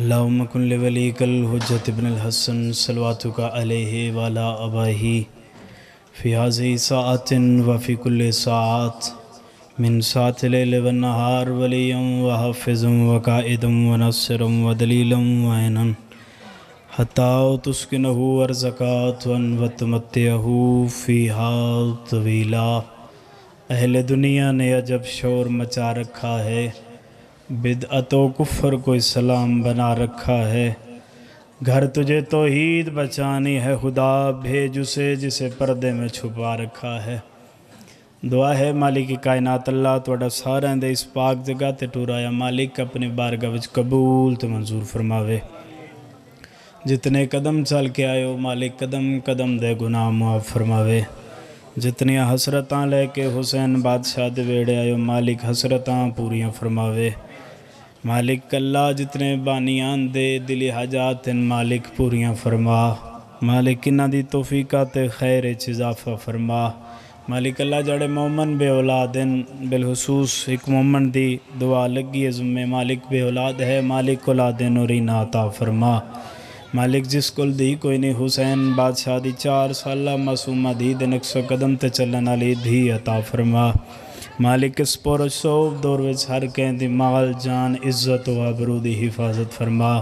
अल्लाम वलीकल हजत इबन हसन सलवात का अलह वाला अबाही फ़ियाज़ सातिन वफ़िकुल सात वलीम मिन सातिल वनहार वलीम वहाफ़म वक़ादम व दलीलम वनन हताओ तुस्किनहू अरज़क़ात वन वतमतहू फ़िहा तवीला अहल दुनिया ने अजब शोर मचा रखा है बिदअतो कुफर को इस्लाम बना रखा है घर तुझे तो तोहीद बचानी है खुदा भेज उसे जिसे पर्दे में छुपा रखा है दुआ है मालिक कायनात अल्लाह थोड़ा सारा दे इस पाक जगह ते टूराया मालिक अपने बारगाह विच कबूल तो मंजूर फरमावे जितने कदम चल के आयो मालिक कदम कदम दे गुनाह मुआफ फरमावे जितनिया हसरत लेके हुसैन बादशाह वेड़े आयो मालिक हसरत पूरियां फरमावे मालिक कल्ला जितने बानियान दे दिली हजात इन मालिक पूरियाँ फरमा मालिक इन्हों की तोफीका तो खैर इजाफा फरमा मालिक अल्लाह जड़े मोमन बे औलाद इन बिलखसूस एक मोमन दी दुआ लगी है जुम्मे मालिक बे औलाद है मालिक औलाद और अता फरमा मालिक जिस कुल दी कोई नहीं हुसैन बादशाह दी चार साल मासूमा दी एक सौ कदम ते चलन वाली धी अता फरमा मालिक इस पुरुष सोब दौर हर कंहिं माल जान इज्जत आबरू की हिफाज़त फरमा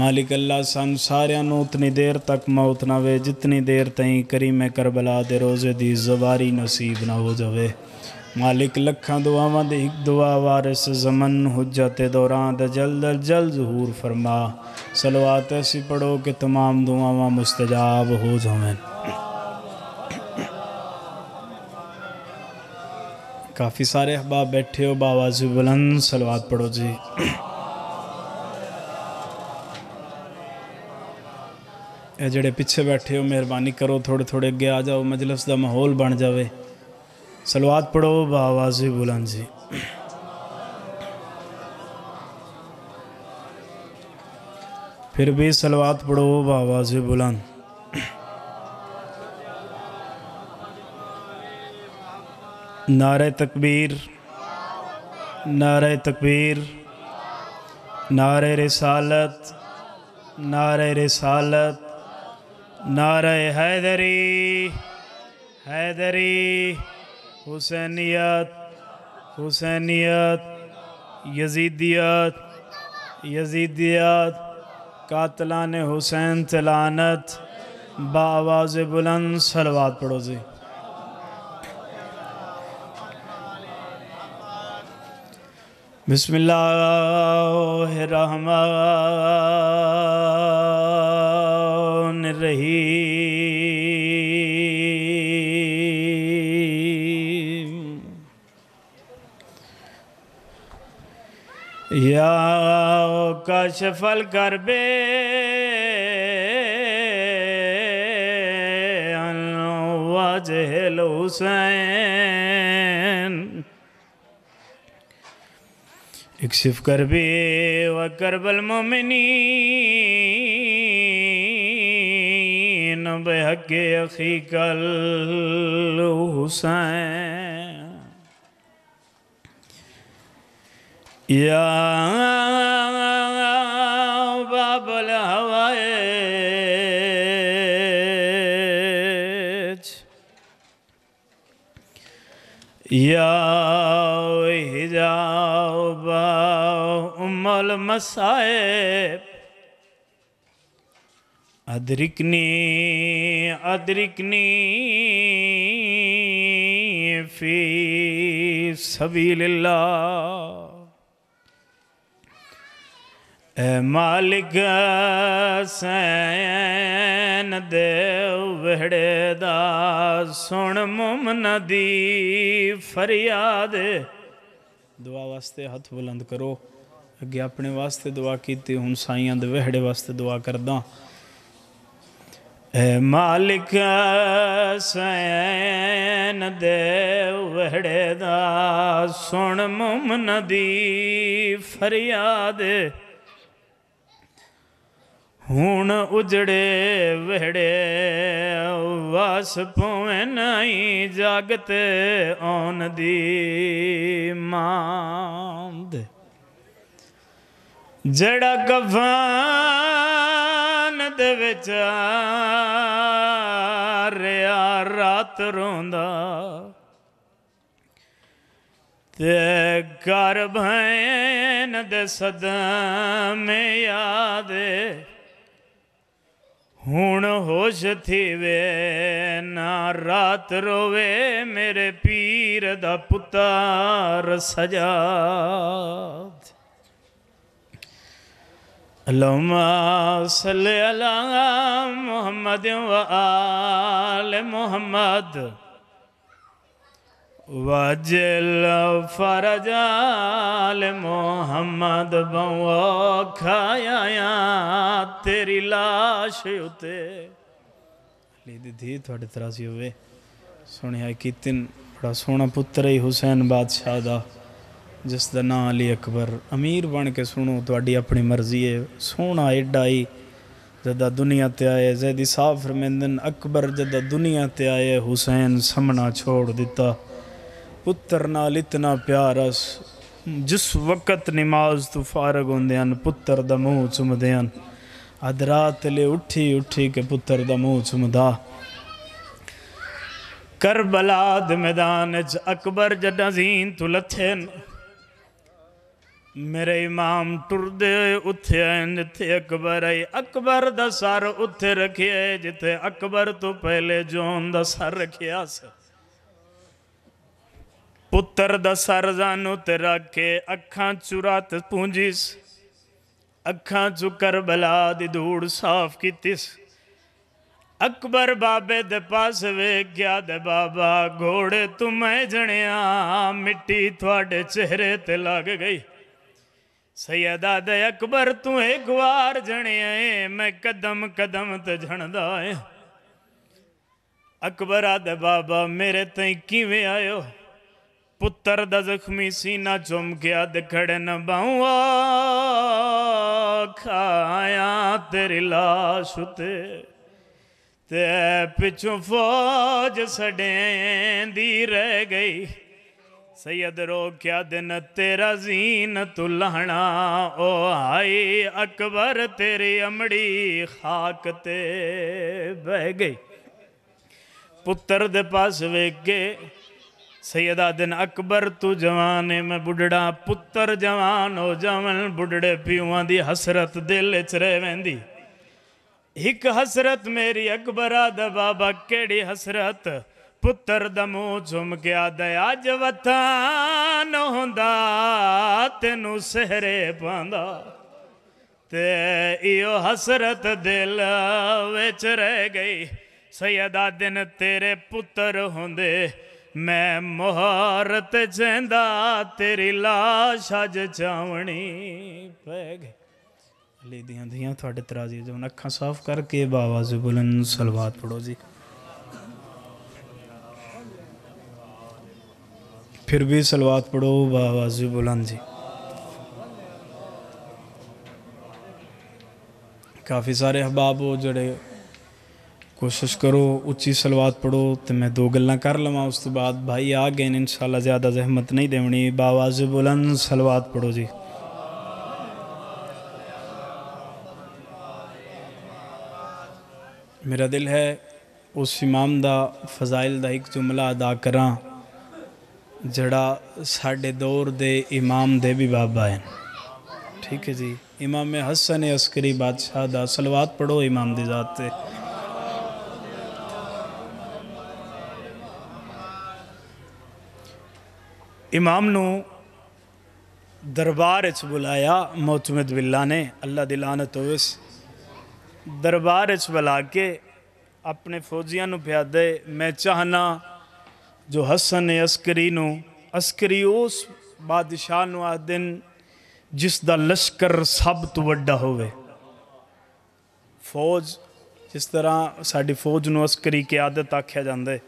मालिक अल्लाह सन सारिया उतनी देर तक मौत ना वे जितनी देर तई मैं करबला दे रोज़े दी जवारी नसीब ना हो जावे मालिक लखा दुआवां दी इक दुआ वारिस जमन हुजत दौरान द जल्द जल्द जहूर फरमा सलवात ऐसी पढ़ो कि तमाम दुआवां मुस्तजाब हो जावें काफ़ी सारे अहबाब बैठे हो बाजू बुलंद सलवाद पढ़ो जी जड़े पिछे बैठे हो मेहरबानी करो थोड़े थोड़े अगे आ जाओ मजलस का माहौल बन जाए सलवाद पढ़ो बाजू बुलंद जी फिर भी सलवाद पढ़ो बाबा जी बुलंद नारे तकबीर नारे तकबीर नारे रसालत नारे रसालत नारे हैदरी हैदरी हुसैनियत हुसैनियत यजीदियत यजीदियत कातलान हुसैन तलानत बावाज़ बुलंद सलवाद पड़ोसी बिस्मिल्लाहिर्रहमानिर्रहीम या कशफल कर बे वजहल Hussain اكشف كربي وكرب المؤمنين بحق أخيك الحسين يا باب الهوائج يا al masaib adrikni adrikni fi sabilillah ए मालिक सैन दे विहड़े दा सुन मुमन दी फरियाद दुआ वास्ते हथ बुलंद करो ਅੱਗੇ ਆਪਣੇ ਵਾਸਤੇ ਦੁਆ ਕੀਤੀ ਹੁਣ ਸਾਈਆਂ ਦੇ ਵਿਹੜੇ ਵਾਸਤੇ ਦੁਆ ਕਰਦਾ ਐ ਮਾਲਿਕ ਸੈਨ ਦੇ ਵਿਹੜੇ ਦਾ ਸੁਣ ਮੁਮਨ ਦੀ ਫਰਿਆਦ ਹੁਣ ਉਜੜੇ ਵਿਹੜੇ ਵਸ ਪਵੇ ਨਹੀਂ ਜਗਤ ਆਉਣ ਦੀ ਮਾਂ ਦੇ ਜਿਹੜਾ ਕਫਨ ਦੇ ਵਿੱਚ ਰਿਆ ਰਾਤ ਰੋਂਦਾ ਤੇ ਘਰ ਭੈਣ ਦੇ ਸਦਮੇ ਯਾਦ ਹੁਣ ਹੋਸ਼ ਥੀਵੇ ਨਾ ਰਾਤ ਰੋਵੇ ਮੇਰੇ ਪੀਰ ਦਾ ਪੁੱਤਰ ਸਜਾਦ मोहम्मद आल मोहम्मद वजल फरजाल मोहम्मद बवो खाया तेरी लाश उते लीदी थी थोड़े तरासी हुए सुनिया कीर्तन बड़ा सोहना पुत्र ही हुसैन बादशाह ਜਿਸ ਦਾ ਨਾਮ ਅਲੀ ਅਕਬਰ ਅਮੀਰ ਬਣ ਕੇ ਸੁਣੋ ਤੁਹਾਡੀ ਆਪਣੀ ਮਰਜ਼ੀ ਹੈ ਸੋਹਣਾ ਏਡਾ ਹੀ ਜਦਾ ਦੁਨੀਆ ਤੇ ਆਏ ਜ਼ੈਦੀ ਸਾਹਿਬ ਫਰਮੈਂਦਨ ਅਕਬਰ ਜਦਾ ਦੁਨੀਆ ਤੇ ਆਏ ਹੁਸੈਨ ਸਮਣਾ ਛੋੜ ਦਿੱਤਾ ਪੁੱਤਰ ਨਾਲ ਇਤਨਾ ਪਿਆਰ ਅਸ ਜਿਸ ਵਕਤ ਨਮਾਜ਼ ਤੋਂ ਫਾਰਗ ਹੁੰਦੇ ਹਨ ਪੁੱਤਰ ਦਾ ਮੂੰਹ ਚੁੰਮਦੇ ਹਨ ਅਧ ਲੈ ਉੱਠੀ ਉੱਠੀ ਕੇ ਪੁੱਤਰ ਦਾ ਮੂੰਹ ਚੁੰਮਦਾ ਕਰਬਲਾ ਦੇ ਮੈਦਾਨ 'ਚ ਅਕਬਰ ਜਦਾਂ ਜ਼ੀਨ ਤੁਲਥੇ ਮੇਰੇ ਇਮਾਮ ਟੁਰਦੇ ਉੱਥੇ ਨਿੱਥੇ ਅਕਬਰ ਐ ਅਕਬਰ ਦਾ ਸਰ ਉੱਥੇ ਰੱਖਿਆ ਜਿੱਥੇ ਅਕਬਰ ਤੋਂ ਪਹਿਲੇ ਜੋਨ ਦਾ ਸਰ ਰੱਖਿਆ ਸੀ ਪੁੱਤਰ ਦਾ ਸਰ ਜਾਨੂ ਉੱਤੇ ਰੱਖੇ ਅੱਖਾਂ ਚੁਰਾਤ ਤੇ ਪੂੰਜੀ ਅੱਖਾਂ ਚੁ ਕਰਬਲਾ ਦੀ ਧੂੜ ਸਾਫ਼ ਕੀਤੀ ਅਕਬਰ ਬਾਬੇ ਦੇ ਪਾਸ ਵੇ ਗਿਆ ਦੇ ਬਾਬਾ ਘੋੜੇ ਤੂੰ ਮੈਂ ਜਣਿਆ ਮਿੱਟੀ ਤੁਹਾਡੇ ਚਿਹਰੇ ਤੇ ਲੱਗ ਗਈ ਸੈਦਾ ਦੇ ਅਕਬਰ ਤੂੰ ਇੱਕ ਵਾਰ ਜਣਿਆ ਮੈਂ ਕਦਮ ਕਦਮ ਤੇ ਜਣਦਾ ਐ ਅਕਬਰ ਆਦੇ ਬਾਬਾ ਮੇਰੇ ਤੇ ਕਿਵੇਂ ਆਇਓ ਪੁੱਤਰ ਦਾ ਜ਼ਖਮੀ ਸੀਨਾ ਚੁੰਮ ਗਿਆ ਅਦ ਖੜਨ ਬਾਉਆ ਖਾਇਆ ਤੇਰੀ ਲਾਸ਼ ਉਤੇ ਤੇ ਪਿਛੋਂ ਫੌਜ ਸੜੇਂਦੀ ਰਹਿ ਗਈ सैयद रो क्या दिन तेरा जीन तुल्हना ओ हाय अकबर तेरी अमड़ी खाक ते बह गई ਪੁੱਤਰ ਦੇ ਪਾਸ ਵੇਖ ਕੇ ਸੈਯਦਾ ਦਿਨ ਅਕਬਰ ਤੂੰ ਜਵਾਨ ਏ ਮੈਂ ਬੁੱਢੜਾ ਪੁੱਤਰ ਜਵਾਨ ਹੋ ਜਾਵਨ ਬੁੱਢੜੇ ਪਿਉਆਂ ਦੀ ਹਸਰਤ ਦਿਲ 'ਚ ਰਹਿਵੈਂਦੀ ਇੱਕ ਹਸਰਤ ਮੇਰੀ ਅਕਬਰਾ ਦਾ ਬਾਬਾ ਕਿਹੜੀ ਹਸਰਤ ਪੁੱਤਰ ਦਾ ਮੂੰਹ ਝੁਮ ਗਿਆ ਦਇਆ ਜਵਤਾਂ ਹੁੰਦਾ ਤੈਨੂੰ ਸਹਰੇ ਪਾਂਦਾ ਤੇ ਇਹੋ ਹਸਰਤ ਦਿਲ ਵਿੱਚ ਰਹਿ ਗਈ ਸਯਦਾ ਦਿਨ ਤੇਰੇ ਪੁੱਤਰ ਹੁੰਦੇ ਮੈਂ ਮਹਾਰਤ ਜਿੰਦਾ ਤੇਰੀ ਲਾਸ਼ ਅਜ ਚਾਵਣੀ ਪੈ ਗਈ ਲੇ ਦੀਆਂ ਦੀਆਂ ਤੁਹਾਡੇ ਤਰਾਜ਼ੀ ਜੋਂ ਅੱਖਾਂ ਸਾਫ਼ ਕਰਕੇ ਬਾਵਾ ਜ਼ੁਬਲਨ ਸਲਵਾਤ ਪੜੋ ਜੀ ਫਿਰ ਵੀ ਸਲਵਾਤ ਪੜੋ पढ़ो बाज ਬੁਲੰਦ ਜੀ ਕਾਫੀ ਸਾਰੇ ਹਬਾਬ ਹੋ ਜਿਹੜੇ ਕੋਸ਼ਿਸ਼ ਕਰੋ ਉੱਚੀ ਸਲਵਾਤ ਪੜੋ ਤੇ ਮੈਂ ਦੋ ਗੱਲਾਂ ਕਰ ਲਵਾਂ ਉਸ ਤੋਂ ਬਾਅਦ ਭਾਈ ਆ ਗਏ ਨੇ ਇਨਸ਼ਾਅੱਲਾ ਜ਼ਿਆਦਾ ਜ਼ਹਿਮਤ ਨਹੀਂ ਦੇਵਣੀ ਬਾਵਾਜ਼ ਬੁਲੰਦ ਸਲਵਾਤ ਪੜੋ ਜੀ ਮੇਰਾ ਦਿਲ ਹੈ ਉਸ ਇਮਾਮ ਦਾ ਫਜ਼ਾਇਲ ਦਾ ਇੱਕ ਜੁਮਲਾ ਅਦਾ ਕਰਾਂ ਜਿਹੜਾ ਸਾਡੇ ਦੌਰ ਦੇ ਇਮਾਮ ਦੇਵੀ ਬਾਬਾ ਹਨ ਠੀਕ ਹੈ ਜੀ ਇਮਾਮ ਹਸਨ ਅਸਕਰੀ ਬਾਦਸ਼ਾਹ ਦਾ ਸਲਵਾਤ ਪੜੋ ਇਮਾਮ ਦੀ ਜ਼ਾਤ ਤੇ ਇਮਾਮ ਨੂੰ ਦਰਬਾਰ 'ਚ ਬੁਲਾਇਆ ਮੌਤਮਦ ਬਿੱਲਾ ਨੇ ਅੱਲਾ ਦੀ ਲਾਨਤ ਹੋਵੇ ਦਰਬਾਰ 'ਚ ਬੁਲਾ ਕੇ ਆਪਣੇ ਫੌਜੀਆਂ ਨੂੰ ਪਿਆਦੇ ਮੈਂ ਚਾਹਨਾ ਜੋ ਹਸਨ ਅਸਕਰੀ ਨੂੰ ਅਸਕਰੀ ਉਸ ਬਾਦਸ਼ਾਹ ਨੂੰ ਆ ਦਿਨ ਜਿਸ ਦਾ ਲਸ਼ਕਰ ਸਭ ਤੋਂ ਵੱਡਾ ਹੋਵੇ ਫੌਜ ਜਿਸ ਤਰ੍ਹਾਂ ਸਾਡੀ ਫੌਜ ਨੂੰ ਅਸਕਰੀ ਕੀ ਆਦਤ ਆਖਿਆ ਜਾਂਦਾ ਹੈ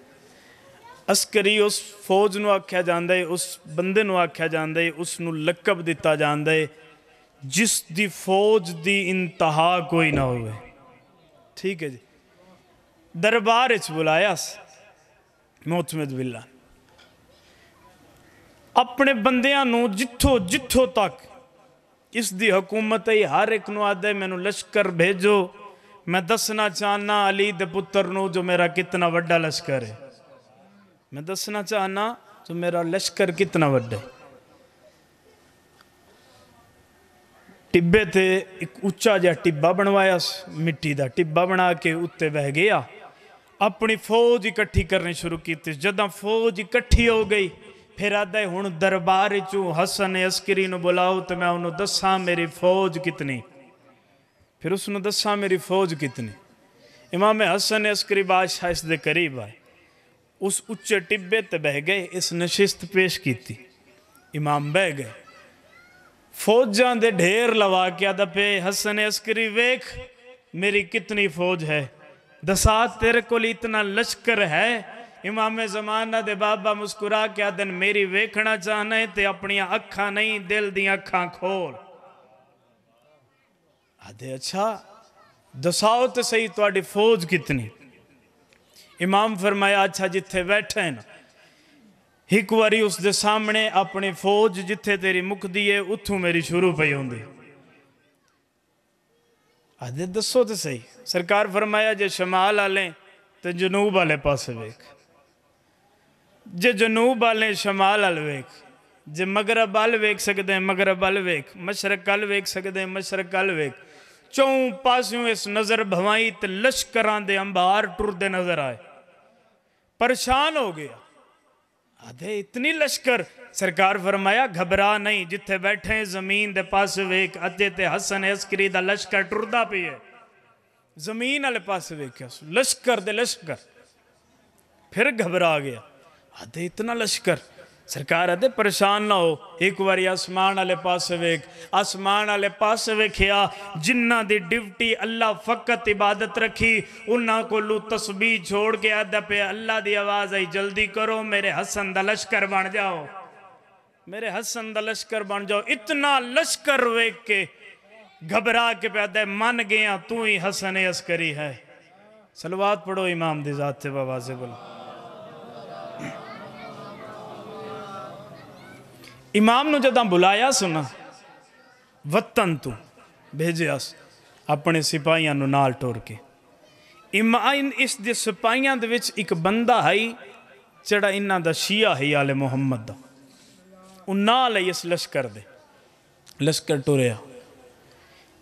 ਅਸਕਰੀ ਉਸ ਫੌਜ ਨੂੰ ਆਖਿਆ ਜਾਂਦਾ ਹੈ ਉਸ ਬੰਦੇ ਨੂੰ ਆਖਿਆ ਜਾਂਦਾ ਹੈ ਉਸ ਨੂੰ ਲਕਬ ਦਿੱਤਾ ਜਾਂਦਾ ਹੈ ਜਿਸ ਦੀ ਫੌਜ ਦੀ ਇੰਤਹਾ ਕੋਈ ਨਾ ਹੋਵੇ ਠੀਕ ਹੈ ਜੀ ਦਰਬਾਰ ਵਿੱਚ ਬੁਲਾਇਆ ਸੀ ਮੌਤਮਦ ਬਿੱਲਾ ਆਪਣੇ ਬੰਦਿਆਂ ਨੂੰ ਜਿੱਥੋਂ ਜਿੱਥੋਂ ਤੱਕ ਇਸ ਦੀ ਹਕੂਮਤ ਹੈ ਹਰ ਇੱਕ ਨੂੰ ਆਦਾ ਮੈਨੂੰ ਲਸ਼ਕਰ मैं दसना चाहना अली दे पुत्र जो मेरा कितना व्डा लश्कर है मैं दसना चाहना जो मेरा लश्कर कितना व्डा है टिब्बे एक उच्चा जहा टिब्बा बनवाया मिट्टी का टिब्बा बना के उत्ते बह गया अपनी फौज इकट्ठी करनी शुरू की जदा फौज इकट्ठी हो गई फिर आदा हूँ दरबार चू हसन अस्करी बुलाओ तो मैं उन्होंने दसा मेरी फौज कितनी फिर उसने दसा मेरी फौज कितनी इमाम हसन अस्करी बादशाह इसके करीब आए उस उच्चे टिब्बे ते बह गए इस नशिस्त पेश की इमाम बह गए फौजा दे ढेर लवा के आता पे हसन अस्करी वेख मेरी कितनी फौज है दसा तेरे को इतना लश्कर है इमाम जमाना दे बाबा मुस्कुरा के दिन मेरी वेखना चाहना है ते अपनी अखा नहीं दिल दिया खोल आदे अच्छा दसाओ तो सही थोड़ी फौज कितनी इमाम फरमाया अच्छा जिथे बैठे ना एक बारी उसके सामने अपनी फौज जिथे तेरी मुकदी है उतू मेरी शुरू पी होंगी आदे दसो तो सही सरकार फरमाया जे शमाल आले तो जनूब वाले पासे वेख जे जनूब वाले शमाल अल वेख जे मगरब अल वेख सकते हैं मगरब अल वेख मशरक अल वेख सकते हैं मशरक अल वेख चौ पास्यों इस नज़र भवाई तो लश्करां अंबार टुरते नज़र आए परेशान हो गया आधे इतनी लश्कर सरकार फरमाया घबरा नहीं जिथे बैठे जमीन दे पास वेख अद्धे ते हसन अस्करी का लश्कर टुरदा पे है ਜ਼ਮੀਨ ਵਾਲੇ ਪਾਸੇ ਵੇਖਿਆ ਲਸ਼ਕਰ ਦੇ ਲਸ਼ਕਰ ਫਿਰ ਘਬਰਾ ਗਿਆ ਆਦੇ ਇਤਨਾ ਲਸ਼ਕਰ ਸਰਕਾਰ ਆਦੇ ਪਰੇਸ਼ਾਨ ਨਾ ਹੋ ਇੱਕ ਵਾਰੀ ਅਸਮਾਨ ਵਾਲੇ ਪਾਸੇ ਵੇਖ ਅਸਮਾਨ ਵਾਲੇ ਪਾਸੇ ਵੇਖਿਆ ਜਿਨ੍ਹਾਂ ਦੀ ਡਿਊਟੀ ਅੱਲਾ ਫਕਤ ਇਬਾਦਤ ਰੱਖੀ ਉਹਨਾਂ ਕੋਲੋਂ ਤਸਬੀਹ ਛੋੜ ਕੇ ਆਦਾ ਪਿਆ ਅੱਲਾ ਦੀ ਆਵਾਜ਼ ਆਈ ਜਲਦੀ ਕਰੋ ਮੇਰੇ ਹਸਨ ਦਾ ਲਸ਼ਕਰ ਬਣ ਜਾਓ मेरे हसन का लश्कर बन जाओ इतना लश्कर वेख के घबरा के पैदा मन गया तू ही हसन अस्करी है सलवाद पढ़ो इमाम दी जात से बाबा से बोलो ਇਮਾਮ ਨੂੰ ਜਦੋਂ ਬੁਲਾਇਆ ਸੁਣਾ ਵਤਨ ਤੋਂ ਭੇਜਿਆ ਆਪਣੇ ਸਿਪਾਹੀਆਂ ਨੂੰ ਨਾਲ ਟੋਰ ਕੇ ਇਮਾਨ ਇਸ ਦੇ ਸਿਪਾਹੀਆਂ ਦੇ ਵਿੱਚ ਇੱਕ ਬੰਦਾ ਹੈ ਜਿਹੜਾ ਇਹਨਾਂ ਦਾ ਸ਼ੀਆ ਹੈ ਆਲੇ ਮੁਹੰਮਦ ਦਾ ਉਹ ਨਾਲ ਇਸ ਲਸ਼ਕਰ ਦੇ ਲਸ਼ਕਰ ਟੁਰਿਆ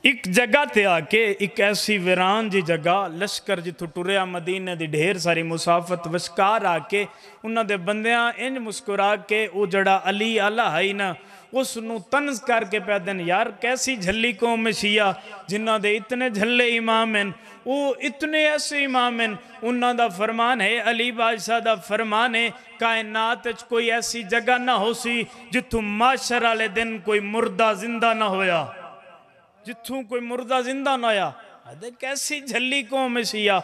ਇੱਕ ਜਗ੍ਹਾ ਤੇ ਆ ਕੇ ਇੱਕ ਐਸੀ ਵਿਰਾਨ ਜੀ ਜਗ੍ਹਾ ਲਸ਼ਕਰ ਜਿੱਥੋਂ ਟੁਰਿਆ ਮਦੀਨੇ ਦੀ ਢੇਰ ਸਾਰੀ ਮੁਸਾਫਤ ਵਿਸਕਾਰ ਆ ਕੇ ਉਹਨਾਂ ਦੇ ਬੰਦਿਆਂ ਇੰਜ ਮੁਸਕਰਾ ਕੇ ਉਹ ਜਿਹੜਾ ਅਲੀ ਆਲਾ ਹੈ ਨਾ ਉਸ ਨੂੰ ਤਨਜ਼ ਕਰਕੇ ਪਿਆ ਦੇਣ ਯਾਰ ਕੈਸੀ ਝੱਲੀ ਕੌਮ ਸ਼ੀਆ ਜਿਨ੍ਹਾਂ ਦੇ ਇਤਨੇ ਝੱਲੇ ਇਮਾਮ ਹਨ ਉਹ ਇਤਨੇ ਐਸੇ ਇਮਾਮ ਹਨ ਉਹਨਾਂ ਦਾ ਫਰਮਾਨ ਹੈ ਅਲੀ ਬਾਦਸ਼ਾਹ ਦਾ ਫਰਮਾਨ ਹੈ ਕਾਇਨਾਤ ਵਿੱਚ ਕੋਈ ਐਸੀ ਜਗ੍ਹਾ ਨਾ ਹੋਸੀ ਜਿੱਥੋਂ ਮਾਸ਼ਰ ਵਾਲੇ ਦਿਨ ਕੋਈ ਮਰਦਾ ਜ਼ਿੰਦਾ ਨਾ ਹੋਇਆ ਜਿੱਥੋਂ ਕੋਈ ਮਰਦਾ ਜ਼ਿੰਦਾ ਨਾ ਆਇਆ ਅਦੇ ਕੈਸੀ ਝੱਲੀ ਕੌਮ ਸੀਆ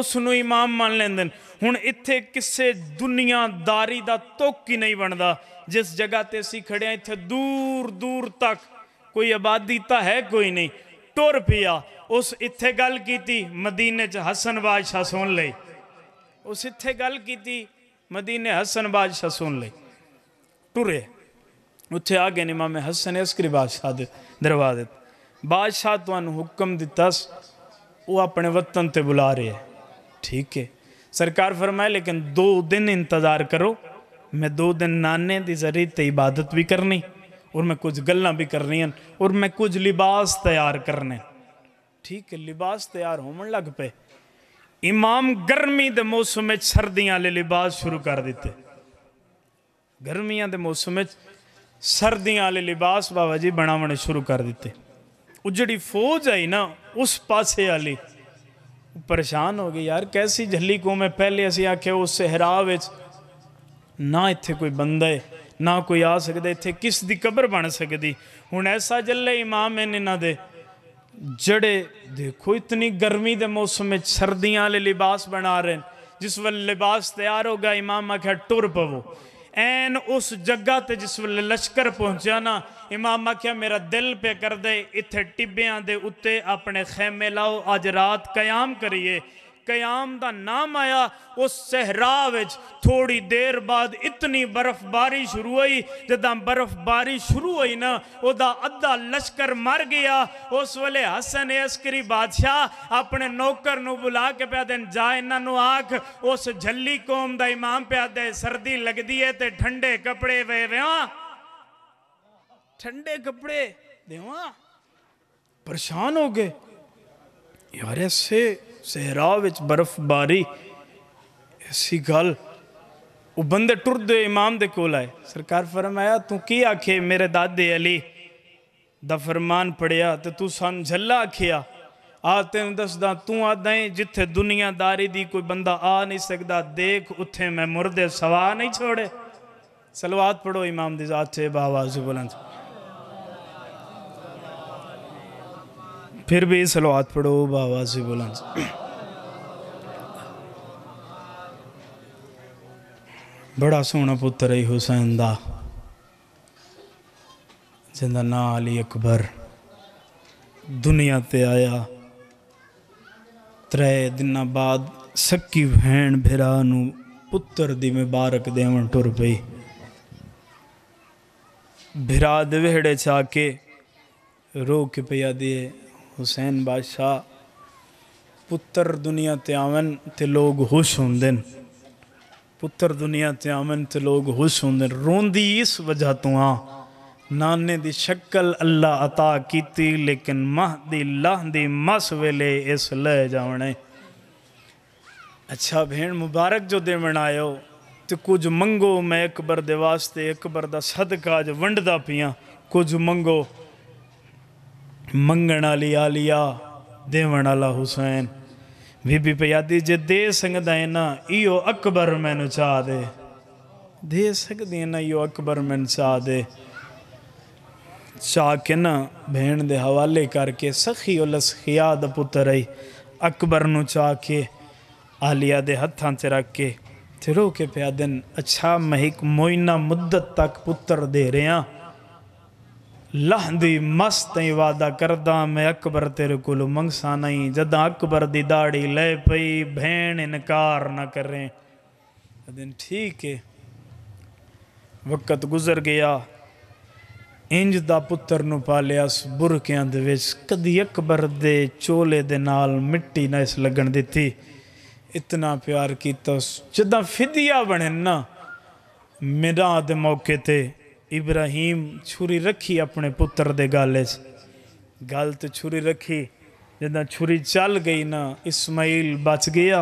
ਉਸ ਨੂੰ ਇਮਾਮ ਮੰਨ ਲੈਂਦੇ ਨੇ ਹੁਣ ਇੱਥੇ ਕਿਸੇ ਦੁਨੀਆਦਾਰੀ ਦਾ ਤੋਕ ਹੀ ਨਹੀਂ ਬਣਦਾ ਜਿਸ ਜਗ੍ਹਾ ਤੇ ਅਸੀਂ ਖੜਿਆ ਇੱਥੇ ਦੂਰ ਦੂਰ ਤੱਕ ਕੋਈ ਆਬਾਦੀ ਤਾਂ ਹੈ ਕੋਈ ਨਹੀਂ ਟੁਰ ਪਿਆ ਉਸ ਇੱਥੇ ਗੱਲ ਕੀਤੀ ਮਦੀਨੇ 'ਚ ਹਸਨ ਬਾਦਸ਼ਾਹ ਸੁਣ ਲਈ ਉਸ ਇੱਥੇ ਗੱਲ ਕੀਤੀ ਮਦੀਨੇ ਹਸਨ ਬਾਦਸ਼ਾਹ ਸੁਣ ਲਈ ਟੁਰੇ ਉੱਥੇ ਆ ਗਏ ਨੇ ਮਾਮੇ ਹਸਨ ਕਰੀ ਬਾਦਸ਼ਾਹ ਦੇ ਦਰਵਾਜ਼ੇ ਬਾਦਸ਼ਾਹ ਤੁਹਾਨੂੰ ਹੁਕਮ ਦਿੱਤਾ ਉਹ ਆਪਣੇ ਵਤਨ ਤੇ ਬੁਲਾ ਰਿਹਾ ਠੀਕ ਹੈ ਸਰਕਾਰ ਫਰਮਾਇਆ ਲੇਕਿਨ 2 ਦਿਨ ਇੰਤਜ਼ਾਰ ਕਰੋ ਮੈਂ 2 ਦਿਨ ਨਾਨੇ ਦੀ ਜ਼ਰੀ ਤੇ ਇਬਾਦਤ ਵੀ ਕਰਨੀ ਔਰ ਮੈਂ ਕੁਝ ਗੱਲਾਂ ਵੀ ਕਰਨੀਆਂ ਔਰ ਮੈਂ ਕੁਝ ਲਿਬਾਸ ਤਿਆਰ ਕਰਨੇ ਠੀਕ ਹੈ ਲਿਬਾਸ ਤਿਆਰ ਹੋਣ ਲੱਗ ਪਏ ਇਮਾਮ ਗਰਮੀ ਦੇ ਮੌਸਮ ਵਿੱਚ ਸਰਦੀਆਂ ਵਾਲੇ ਲਿਬਾਸ ਸ਼ੁਰੂ ਕਰ ਦਿੱਤੇ ਗਰਮੀਆਂ ਦੇ ਮੌਸਮ ਵਿੱਚ ਸਰਦੀਆਂ ਵਾਲੇ ਲਿਬਾਸ ਬਾਬਾ ਜੀ ਬਣਾਉਣੇ ਸ਼ੁਰੂ ਕਰ ਦਿੱਤੇ ਉਹ ਜਿਹੜੀ ਫੌਜ ਆਈ ਨਾ ਉਸ ਪਾਸੇ ਵਾਲੀ ਪਰੇਸ਼ਾਨ ਹੋ ਗਈ ਯਾਰ ਕੈਸੀ ਝੱਲੀ ਕੋ ਮੈਂ ਪਹਿਲੇ ਅਸੀਂ ਆਖਿਆ ਉਸ ਸਹਰਾ ਵਿੱਚ ਨਾ ਇੱਥੇ ਕੋਈ ਬੰਦਾ ਹੈ ਨਾ ਕੋਈ ਆ ਸਕਦਾ ਇੱਥੇ ਕਿਸ ਦੀ ਕਬਰ ਬਣ ਸਕਦੀ ਹੁਣ ਐਸਾ ਜੱਲੇ ਇਮਾਮ ਨੇ ਇਹਨਾਂ ਦੇ ਜੜੇ ਦੇਖੋ ਇਤਨੀ ਗਰਮੀ ਦੇ ਮੌਸਮ ਵਿੱਚ ਸਰਦੀਆਂ ਵਾਲੇ ਲਿਬਾਸ ਬਣਾ ਰਹੇ ਜਿਸ ਵੇਲੇ ਲਿਬਾਸ ਤਿਆਰ ਹੋਗਾ ਇਮਾਮ ਆਖਿਆ ਟੁਰ ਪਵੋ ਐਨ ਉਸ ਜੱਗਾ ਤੇ ਜਿਸ ਵੇਲੇ ਲਸ਼ਕਰ ਪਹੁੰਚਿਆ ਨਾ ਇਮਾਮ ਆਖਿਆ ਮੇਰਾ ਦਿਲ ਪਿਆ ਕਰਦਾ ਇੱਥੇ ਟਿੱਬਿਆਂ ਦੇ ਉੱਤੇ ਆਪਣੇ ਖੈਮੇ ਲਾਓ ਅੱਜ ਰਾਤ ਕਿਆਮ ਕਰੀਏ ਕਯਾਮ ਦਾ ਨਾਮ ਆਇਆ ਉਸ ਸਹਰਾ ਵਿੱਚ ਥੋੜੀ ਦੇਰ ਬਾਅਦ ਇਤਨੀ ਬਰਫ਼ਬਾਰੀ ਸ਼ੁਰੂ ਹੋਈ ਜਦੋਂ ਬਰਫ਼ਬਾਰੀ ਸ਼ੁਰੂ ਹੋਈ ਨਾ ਉਹਦਾ ਅੱਧਾ ਲਸ਼ਕਰ ਮਰ ਗਿਆ ਉਸ ਵੇਲੇ ਹਸਨ ਅਸਕਰੀ ਬਾਦਸ਼ਾਹ ਆਪਣੇ ਨੌਕਰ ਨੂੰ ਬੁਲਾ ਕੇ ਪਿਆ ਦੇਣ ਜਾ ਇਹਨਾਂ ਨੂੰ ਆਖ ਉਸ ਝੱਲੀ ਕੌਮ ਦਾ ਇਮਾਮ ਪਿਆ ਦੇ ਸਰਦੀ ਲੱਗਦੀ ਹੈ ਤੇ ਠੰਡੇ ਕੱਪੜੇ ਵੇ ਵਿਆਂ ठंडे कपड़े देवा परेशान हो गए यार ऐसे ਸਹਰਾ ਵਿੱਚ ਬਰਫ਼ਬਾਰੀ ਐਸੀ ਗੱਲ ਉਹ ਬੰਦੇ ਟੁਰਦੇ ਇਮਾਮ ਦੇ ਕੋਲ ਆਏ ਸਰਕਾਰ ਫਰਮਾਇਆ ਤੂੰ ਕੀ ਆਖੇ ਮੇਰੇ ਦਾਦੇ ਅਲੀ ਦਾ ਫਰਮਾਨ ਪੜਿਆ ਤੇ ਤੂੰ ਸਨ ਝੱਲਾ ਆਖਿਆ ਆ ਤੈਨੂੰ ਦੱਸਦਾ ਤੂੰ ਆਦਾ ਹੈ ਜਿੱਥੇ ਦੁਨੀਆਦਾਰੀ ਦੀ ਕੋਈ ਬੰਦਾ ਆ ਨਹੀਂ ਸਕਦਾ ਦੇਖ ਉੱਥੇ ਮੈਂ ਮੁਰਦੇ ਸਵਾ ਨਹੀਂ ਛੋੜੇ ਸਲਵਾਤ ਪੜੋ ਇਮਾਮ ਦੀ ਜ਼ਾਤ ਤੇ ਬਾਵਾਜ਼ੂ ਬੁਲੰਦ ਫਿਰ ਵੀ सलवात पढ़ो बाबा से ਬੋਲਾਂ ਬੜਾ ਸੋਹਣਾ ਪੁੱਤਰ ਹੈ ਹੁਸੈਨ ਦਾ ਜਿੰਦਾ ਨਾਂ ਅਲੀ ਅਕਬਰ ਦੁਨੀਆ ਤੇ ਆਇਆ ਤਰੇ ਦਿਨਾਂ ਬਾਅਦ ਸੱਕੀ ਭੈਣ ਭਰਾ ਨੂੰ ਪੁੱਤਰ ਦੀ ਮੁਬਾਰਕ ਦੇਵਣ ਟੁਰ ਪਈ ਭਰਾ ਦੇ ਵਿਹੜੇ ਚ ਆ ਕੇ ਰੋ ਕੇ ਪਿਆ ਦੇ हुसैन बादशाह पुत्र दुनिया ते आवन ते लोग खुश होंगे पुत्र दुनिया ते आवन ते लोग खुश होंगे रोंदी इस वजह तो हाँ नाने की शक्ल अल्लाह अता की लेकिन माह दी लाह दी मस वेले इस ले जावने अच्छा भेण मुबारक जो देवण आयो तो कुछ मंगो मैं अकबर दे वास्ते अकबर दा सदका जो वंडदा पियाँ कुछ मंगो ਮੰਗਣ ਵਾਲੀ ਆਲੀਆ ਦੇਵਣ ਵਾਲਾ ਹੁਸੈਨ ਬੀਬੀ ਪਿਆਦੀ ਜੇ ਦੇ ਸਕਦਾ ਹੈ ਨਾ ਇਹੋ ਅਕਬਰ ਮੈਨੂੰ ਚਾਹ ਦੇ ਦੇ ਸਕਦੀ ਨਾ ਇਹੋ ਅਕਬਰ ਮੈਨੂੰ ਚਾਹ ਦੇ ਚਾਹ ਕੇ ਨਾ ਭੈਣ ਦੇ ਹਵਾਲੇ ਕਰਕੇ ਸਖੀ ਉਲਸ ਸਖਿਆ ਦਾ ਪੁੱਤਰ ਹੈ ਅਕਬਰ ਨੂੰ ਚਾਹ ਕੇ ਆਲੀਆ ਦੇ ਹੱਥਾਂ 'ਚ ਰੱਖ ਕੇ ਤੇ ਰੋ ਕੇ ਪਿਆਦਨ ਅੱਛਾ ਮਹਿਕ ਮੋਇਨਾ ਮੁੱਦਤ ਤੱਕ ਪੁੱਤਰ ਦੇ ਰਿਆਂ ਲਹਦੀ ਹੀ ਵਾਦਾ ਕਰਦਾ ਮੈਂ ਅਕਬਰ ਤੇਰੇ ਕੋਲ ਮੰਗਸਾ ਨਹੀਂ ਜਦਾਂ ਅਕਬਰ ਦੀ ਦਾੜੀ ਲੈ ਪਈ ਭੈਣ ਇਨਕਾਰ ਨਾ ਕਰੇ ਦਿਨ ਠੀਕ ਹੈ ਵਕਤ ਗੁਜ਼ਰ ਗਿਆ ਇੰਜ ਦਾ ਪੁੱਤਰ ਨੂੰ ਪਾਲਿਆ ਬੁਰਕਿਆਂ ਦੇ ਵਿੱਚ ਕਦੀ ਅਕਬਰ ਦੇ ਚੋਲੇ ਦੇ ਨਾਲ ਮਿੱਟੀ ਨਾ ਇਸ ਲੱਗਣ ਦਿੱਤੀ ਇਤਨਾ ਪਿਆਰ ਕੀਤਾ ਜਦਾਂ ਫਿਦਿਆ ਬਣਨ ਨਾ ਮੇਰਾ ਦੇ ਮੌਕੇ ਤੇ इब्राहिम छुरी रखी अपने पुत्र दे गाले च गल तो छुरी रखी जदा छुरी चल गई ना इसमाइल बच गया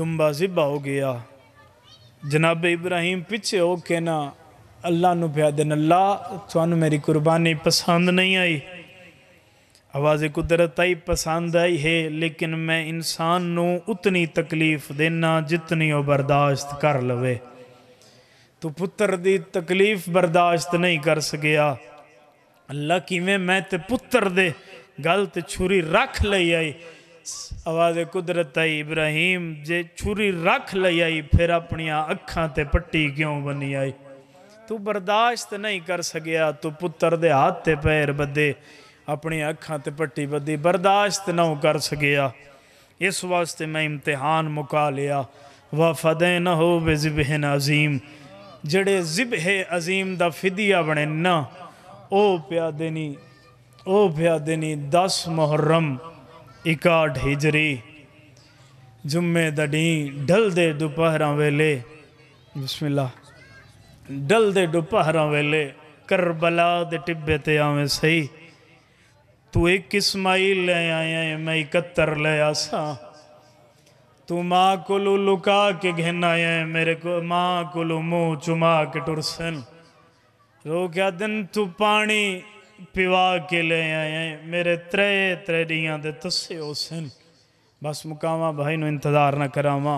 दुम्बा जिब्बा हो गया जनाब इब्राहिम पीछे हो के ना अल्लाह नु प्या दिन अल्लाह थानू मेरी कुर्बानी पसंद नहीं आई आवाज़ कुदरत आई पसंद आई है लेकिन मैं इंसान नु उतनी तकलीफ़ देना जितनी वो बर्दाश्त कर लवे ਤੂੰ ਪੁੱਤਰ ਦੀ ਤਕਲੀਫ ਬਰਦਾਸ਼ਤ ਨਹੀਂ ਕਰ ਸਕਿਆ ਅੱਲਾ ਕਿਵੇਂ ਮੈਂ ਤੇ ਪੁੱਤਰ ਦੇ ਗਲਤ ਛੁਰੀ ਰੱਖ ਲਈ ਆਈ ਆਵਾਜ਼ੇ ਕੁਦਰਤ ਆਈ ਇਬਰਾਹੀਮ ਜੇ ਛੁਰੀ ਰੱਖ ਲਈ ਆਈ ਫਿਰ ਆਪਣੀਆਂ ਅੱਖਾਂ ਤੇ ਪੱਟੀ ਕਿਉਂ ਬਣੀ ਆਈ ਤੂੰ ਬਰਦਾਸ਼ਤ ਨਹੀਂ ਕਰ ਸਕਿਆ ਤੂੰ ਪੁੱਤਰ ਦੇ ਹੱਥ ਤੇ ਪੈਰ ਬੱਦੇ ਆਪਣੀਆਂ ਅੱਖਾਂ ਤੇ ਪੱਟੀ ਬੱਦੀ ਬਰਦਾਸ਼ਤ ਨਾ ਕਰ ਸਕਿਆ ਇਸ ਵਾਸਤੇ ਮੈਂ ਇਮਤਿਹਾਨ ਮੁਕਾ ਲਿਆ ਵਫਦੈਨਹੁ ਬਿਜ਼ਬਹਿਨ ਅਜ਼ੀਮ जड़े जिब है अजीम दा फिदिया बने ना ओ प्यादे नी ओ प्यादे नी दस मुहर्रम इकाठ हिजरी जुम्मे दडी डल दे दोपहर वेले बिस्मिल्ला डल दे दोपहर वेले करबला दे टिब्बे ते आवे सही तू एक इस्माइल ले आया मैं इकहत्तर ले आसा तू माँ कुलू लुका के घिना है मेरे को माँ कुलू मुँह चुमा के टुरसन रो क्या दिन तू पानी पिवा के ले आए मेरे त्रे त्रे डिया दे तसे ओसन बस मुकावा भाई नु इंतजार ना करावा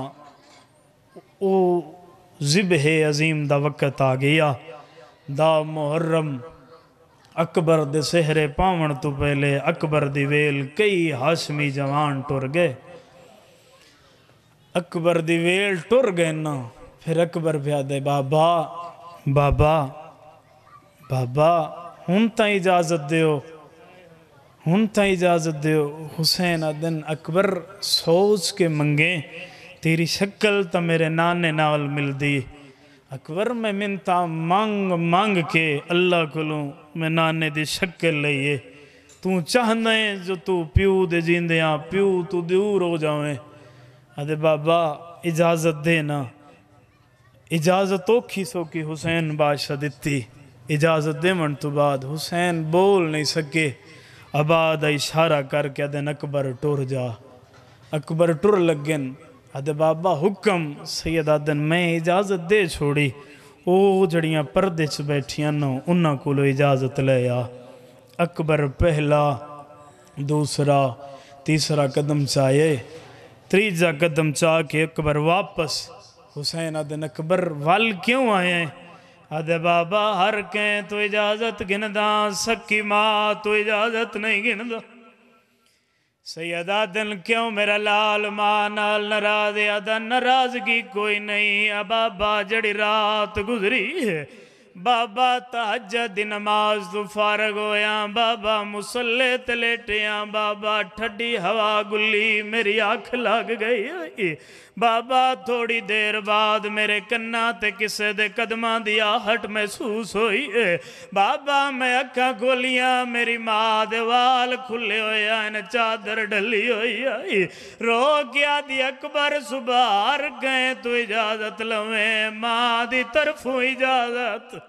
ओ जिब है अजीम दा वक्त आ गया ਦਾ ਮੁਹਰਮ ਅਕਬਰ ਦੇ ਸਹਰੇ ਪਾਵਣ ਤੋਂ ਪਹਿਲੇ ਅਕਬਰ ਦੀ ਵੇਲ ਕਈ ਹਾਸ਼ਮੀ ਜਵਾਨ ਟੁਰ ਗਏ अकबर दी वेल टुर गए ना फिर अकबर ब्याद बाबा बाबा बाबा हूं तो इजाजत दो हूं तो इजाजत दो हुसैन अदन अकबर सोच के मंगे तेरी शक्ल तो मेरे नाने नाल मिलती अकबर मैं मिन्ता मंग मंग के अल्लाह को मैं नाने की शक्ल लईए तू चाहना है जो तू प्यू दे जींद प्यू तू दूर हो जावें अरे बाबा इजाज़त देना इजाज़त औखी सौखी हुसैन बादशाह दिती इजाज़त देवन तो बाद हुसैन बोल नहीं सके आबाद इशारा करके अदन अकबर टुर जा अकबर टुर लगन अद बाबा हुक्म सैयद आदन मैं इजाज़त दे छोड़ी ओ जड़िया परदे च बैठिया न उन्हों को इजाज़त ले आ अकबर पहला दूसरा तीसरा कदम चाहे त्रीजा कदम चाह के अकबर वापस हुसैन अदन अकबर वल क्यों आए हैं बाबा हर कें तो इजाज़त गिनदा सकी माँ तो इजाज़त नहीं गिनदा सैदा दिन क्यों मेरा लाल माँ नाल नाराज अदा नाराजगी कोई नहीं अबाबा जड़ी रात गुजरी है बाबा तहज दिन माज तू फारग होया बाबा मुसले तलेटिया बाबा ठड्डी हवा गुली मेरी अख लग गई बाबा थोड़ी देर बाद मेरे कन्ना ते किसे दे कदमा दी आहट महसूस होई है बाबा मैं अखा खोलिया मेरी माँ दे वाल खुले होने चादर डली हुई आई रो गया दी अकबर सुबह गए तू इजाजत लवें माँ दी तरफों इजाजत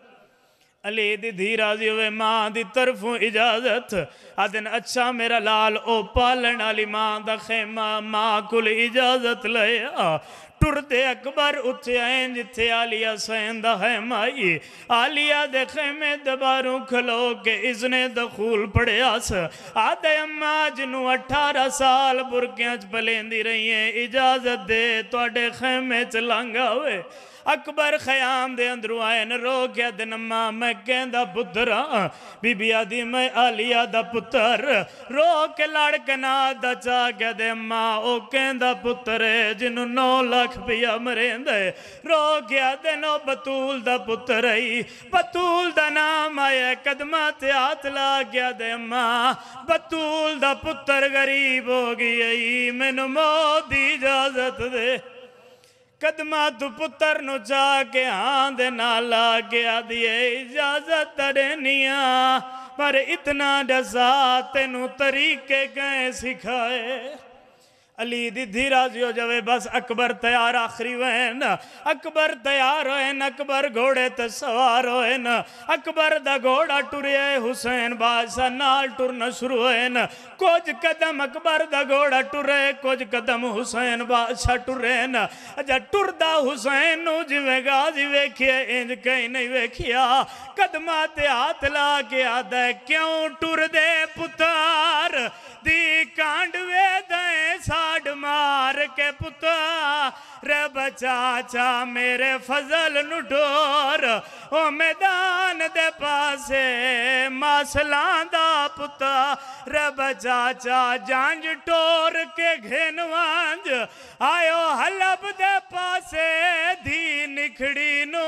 अली दी धी राजी हो मां की तरफों इजाजत आ दिन अच्छा मेरा लाल ओ पालन आली मां का खेमा मां को इजाजत लिया टुरते अकबर उठे आए जिथे आलिया सहंदा है माई आलिया दे खेमे दबारू खलो के इसने दखूल पड़िया स आदे अम्मा जिनू अठारह साल बुरकियां च पलेंदी रही है इजाजत दे तोड़े खेमे च लंघ आवे अकबर खयाम दे अंदरों आए न रो गया दिन अम्मा मैं कहंदा पुत्तरा बीबी आदि मैं आलिया दा पुत्तर रो के लड़कना दा चा के दे अम्मा ओ कहंदा पुत्तर जिन्नू 9 लाख रुपया मरेंदा रो गया दिनो बतूल दा पुत्तर ही बतूल द नाम आया कदमा ते हाथ ला गया दे माँ बतूल दा पुत्तर गरीब हो गई मैनू मौत की इजाजत दे ਕਦਮਾਂ ਤੋਂ ਪੁੱਤਰ ਨੂੰ ਜਾ ਕੇ ਹਾਂ ਦੇ ਨਾਲ ਲਾ ਕੇ ਆਦੀਏ ਇਜਾਜ਼ਤ ਰਨੀਆਂ ਪਰ ਇਤਨਾ ਡਜ਼ਾ ਤੈਨੂੰ ਤਰੀਕੇ ਗਏ ਸਿਖਾਏ अली दीदी राजी हो जावे बस अकबर तैयार आखिरी वहन अकबर तैयार न अकबर घोड़े ते सवार न अकबर द घोड़ा टुरे हुसैन बादशाह नाल टुरना शुरू होए न कुछ कदम अकबर द घोड़ा टुरे कुछ कदम हुसैन बादशाह टुरे न अजा टुरदा हुसैन नु जिवें गाजी वेखिए इंज कहीं नहीं वेखिया कदमा ते हाथ ला के आदा क्यों टुरदे पुतार दी कांडवे दे साड मार के पुता रे बचाचा मेरे फजल नु डोर ओ मैदान दे पासे मासला दा पुता रे बचाचा जांज टोर के घेनवांज आयो हलब दे पासे धी निखड़ी नू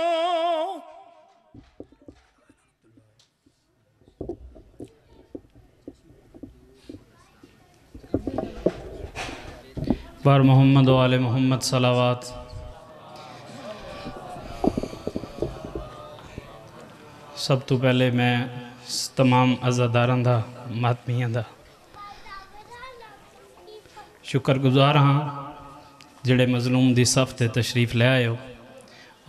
बार मोहम्मद वाल मोहम्मद सलावात सब तो पहले मैं तमाम अजादारा का महात्मिया का शुक्रगुजार हाँ जड़े मजलूम की सफ से तशरीफ ले आयो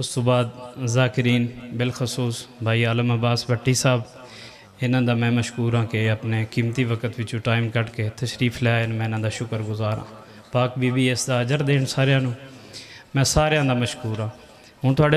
उस तो बाद जाकिरीन बिलखसूस भाई आलम अब्बास भट्टी साहब इन्हों का मैं मशहूर हाँ कि अपने कीमती वक्त टाइम कट के तशरीफ लिया मैं इन्हों का शुक्रगुजार हाँ ਪਾਕ ਬੀਬੀ ਇਸ ਦਾ ਅਜਰ ਦੇਣ ਸਾਰਿਆਂ ਨੂੰ ਮੈਂ ਸਾਰਿਆਂ ਦਾ ਮਸ਼ਕੂਰ ਹਾਂ ਹੁਣ ਤੁਹਾਡੇ